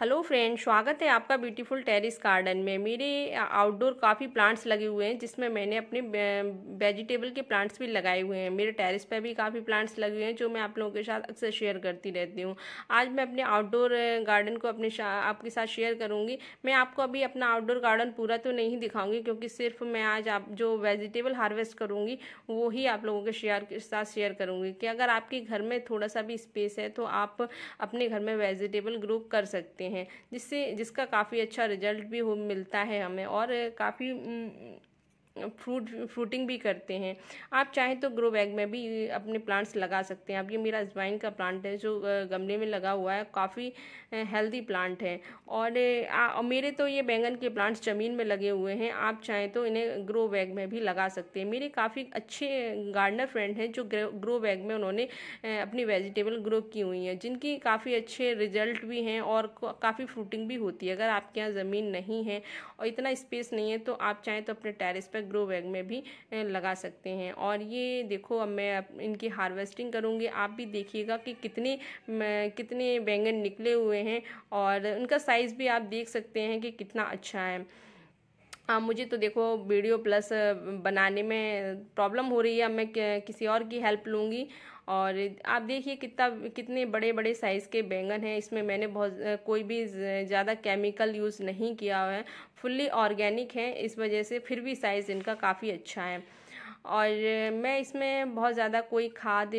hello friend स्वागत है आपका ब्यूटीफुल टेरिस गार्डन में मेरे आउटडोर काफ़ी प्लांट्स लगे हुए हैं जिसमें मैंने अपने वेजिटेबल के प्लांट्स भी लगाए हुए हैं मेरे टेरिस पर भी काफ़ी प्लांट्स लगे हुए हैं जो मैं आप लोगों के साथ अक्सर शेयर करती रहती हूँ आज मैं अपने आउटडोर गार्डन को अपने आपके साथ शेयर करूँगी मैं आपको अभी अपना आउटडोर गार्डन पूरा तो नहीं दिखाऊँगी क्योंकि सिर्फ मैं आज आप जो वेजिटेबल हार्वेस्ट करूँगी वो ही आप लोगों के शेयर के साथ शेयर करूँगी कि अगर आपके घर में थोड़ा सा भी स्पेस है तो आप अपने घर में वेजिटेबल ग्रो कर सकते सकते हैं जिससे जिसका काफ़ी अच्छा रिजल्ट भी हो मिलता है हमें और काफ़ी फ्रूट फ्रूटिंग भी करते हैं आप चाहें तो ग्रो बैग में भी अपने प्लांट्स लगा सकते हैं अब ये मेरा अजवाइन का प्लांट है जो गमले में लगा हुआ है काफ़ी हेल्दी प्लांट है और मेरे तो ये बैंगन के प्लांट्स ज़मीन में लगे हुए हैं आप चाहें तो इन्हें ग्रो बैग में भी लगा सकते हैं मेरे काफ़ी अच्छे गार्डनर फ्रेंड हैं जो ग्रो बैग में उन्होंने अपनी वेजिटेबल ग्रो की हुई हैं जिनकी काफ़ी अच्छे रिजल्ट भी हैं और काफ़ी फ्रूटिंग भी होती है अगर आपके यहाँ ज़मीन नहीं है और इतना स्पेस नहीं है तो आप चाहें तो अपने टेरिस पर ग्रो बैग में भी लगा सकते हैं और ये देखो अब मैं इनकी हार्वेस्टिंग करूँगी आप भी देखिएगा कि कितने कितने बैंगन निकले हुए हैं और उनका साइज़ भी आप देख सकते हैं कि कितना अच्छा है हाँ मुझे तो देखो वीडियो प्लस बनाने में प्रॉब्लम हो रही है अब मैं किसी और की हेल्प लूँगी और आप देखिए कितना कितने बड़े बड़े साइज़ के बैंगन हैं इसमें मैंने बहुत कोई भी ज़्यादा केमिकल यूज़ नहीं किया हुआ है फुल्ली ऑर्गेनिक है इस वजह से फिर भी साइज़ इनका काफ़ी अच्छा है और मैं इसमें बहुत ज़्यादा कोई खाद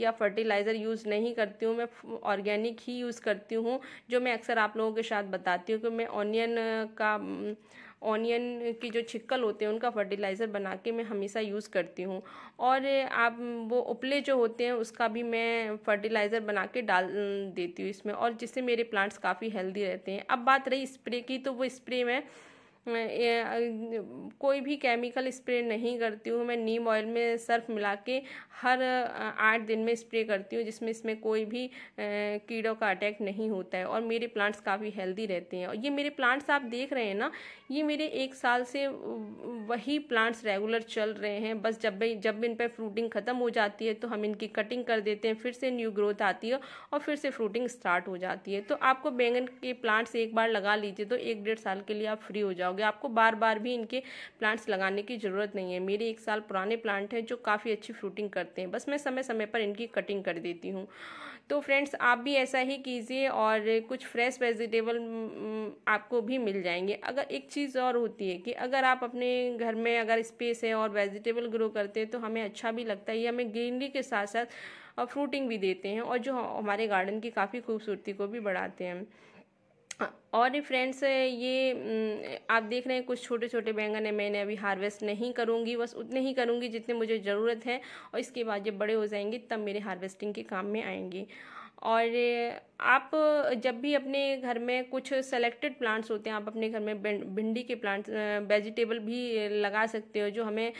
या फर्टिलाइज़र यूज़ नहीं करती हूँ मैं ऑर्गेनिक ही यूज़ करती हूँ जो मैं अक्सर आप लोगों के साथ बताती हूँ कि मैं ऑनियन का ऑनियन की जो छिक्कल होते हैं उनका फर्टिलाइज़र बना के मैं हमेशा यूज़ करती हूँ और आप वो उपले जो होते हैं उसका भी मैं फर्टिलाइज़र बना के डाल देती हूँ इसमें और जिससे मेरे प्लांट्स काफ़ी हेल्दी रहते हैं अब बात रही स्प्रे की तो वो स्प्रे मैं कोई भी केमिकल स्प्रे नहीं करती हूँ मैं नीम ऑयल में सर्फ मिला के हर आठ दिन में स्प्रे करती हूँ जिसमें इसमें कोई भी कीड़ों का अटैक नहीं होता है और मेरे प्लांट्स काफ़ी हेल्दी रहते हैं और ये मेरे प्लांट्स आप देख रहे हैं ना ये मेरे एक साल से वही प्लांट्स रेगुलर चल रहे हैं बस जब भी जब इन पर फ्रूटिंग ख़त्म हो जाती है तो हम इनकी कटिंग कर देते हैं फिर से न्यू ग्रोथ आती है और फिर से फ्रूटिंग स्टार्ट हो जाती है तो आपको बैंगन के प्लांट्स एक बार लगा लीजिए तो एक डेढ़ साल के लिए आप फ्री हो जाओगे पाओगे आपको बार बार भी इनके प्लांट्स लगाने की ज़रूरत नहीं है मेरे एक साल पुराने प्लांट हैं जो काफ़ी अच्छी फ्रूटिंग करते हैं बस मैं समय समय पर इनकी कटिंग कर देती हूँ तो फ्रेंड्स आप भी ऐसा ही कीजिए और कुछ फ्रेश हम्म, वेजिटेबल आपको भी मिल जाएंगे अगर एक चीज़ और होती है कि अगर आप अपने घर में अगर स्पेस है और वेजिटेबल ग्रो करते हैं तो हमें अच्छा भी लगता है ये हमें ग्रीनरी के साथ साथ और फ्रूटिंग भी देते हैं और जो हमारे गार्डन की काफ़ी खूबसूरती को भी बढ़ाते हैं और फ्रेंड्स ये mm, आप देख रहे हैं कुछ छोटे छोटे बैंगन है मैंने अभी हार्वेस्ट नहीं करूँगी बस उतने ही करूँगी जितने मुझे ज़रूरत है और इसके बाद जब बड़े हो जाएंगे तब मेरे हार्वेस्टिंग के काम में आएंगे और आप जब भी अपने घर में कुछ सेलेक्टेड प्लांट्स होते हैं आप अपने घर में भिंडी के प्लांट्स वेजिटेबल भी लगा सकते हो जो हमें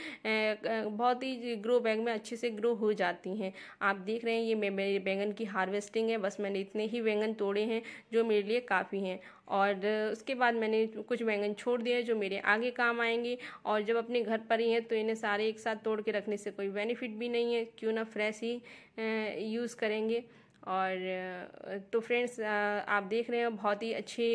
बहुत ही ग्रो बैग में अच्छे से ग्रो हो जाती हैं आप देख रहे हैं ये मेरे बैंगन की हार्वेस्टिंग है बस मैंने इतने ही बैंगन तोड़े हैं जो मेरे लिए काफ़ी हैं और उसके बाद मैंने कुछ बैंगन छोड़ दिए जो मेरे आगे काम आएंगे और जब अपने घर पर ही हैं तो इन्हें सारे एक साथ तोड़ के रखने से कोई बेनिफिट भी नहीं है क्यों ना फ्रेश ही यूज़ करेंगे और तो फ्रेंड्स आप देख रहे हैं बहुत ही अच्छी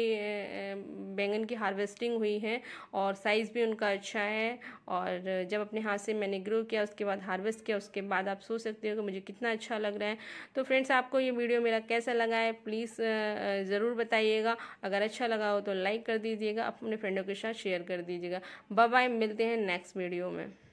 बैंगन की हार्वेस्टिंग हुई है और साइज़ भी उनका अच्छा है और जब अपने हाथ से मैंने ग्रो किया उसके बाद हार्वेस्ट किया उसके बाद आप सोच सकते हो कि मुझे कितना अच्छा लग रहा है तो फ्रेंड्स आपको ये वीडियो मेरा कैसा लगा है प्लीज़ ज़रूर बताइएगा अगर अच्छा लगा हो तो लाइक कर दीजिएगा अपने फ्रेंडों के साथ शेयर कर दीजिएगा बाय मिलते हैं नेक्स्ट वीडियो में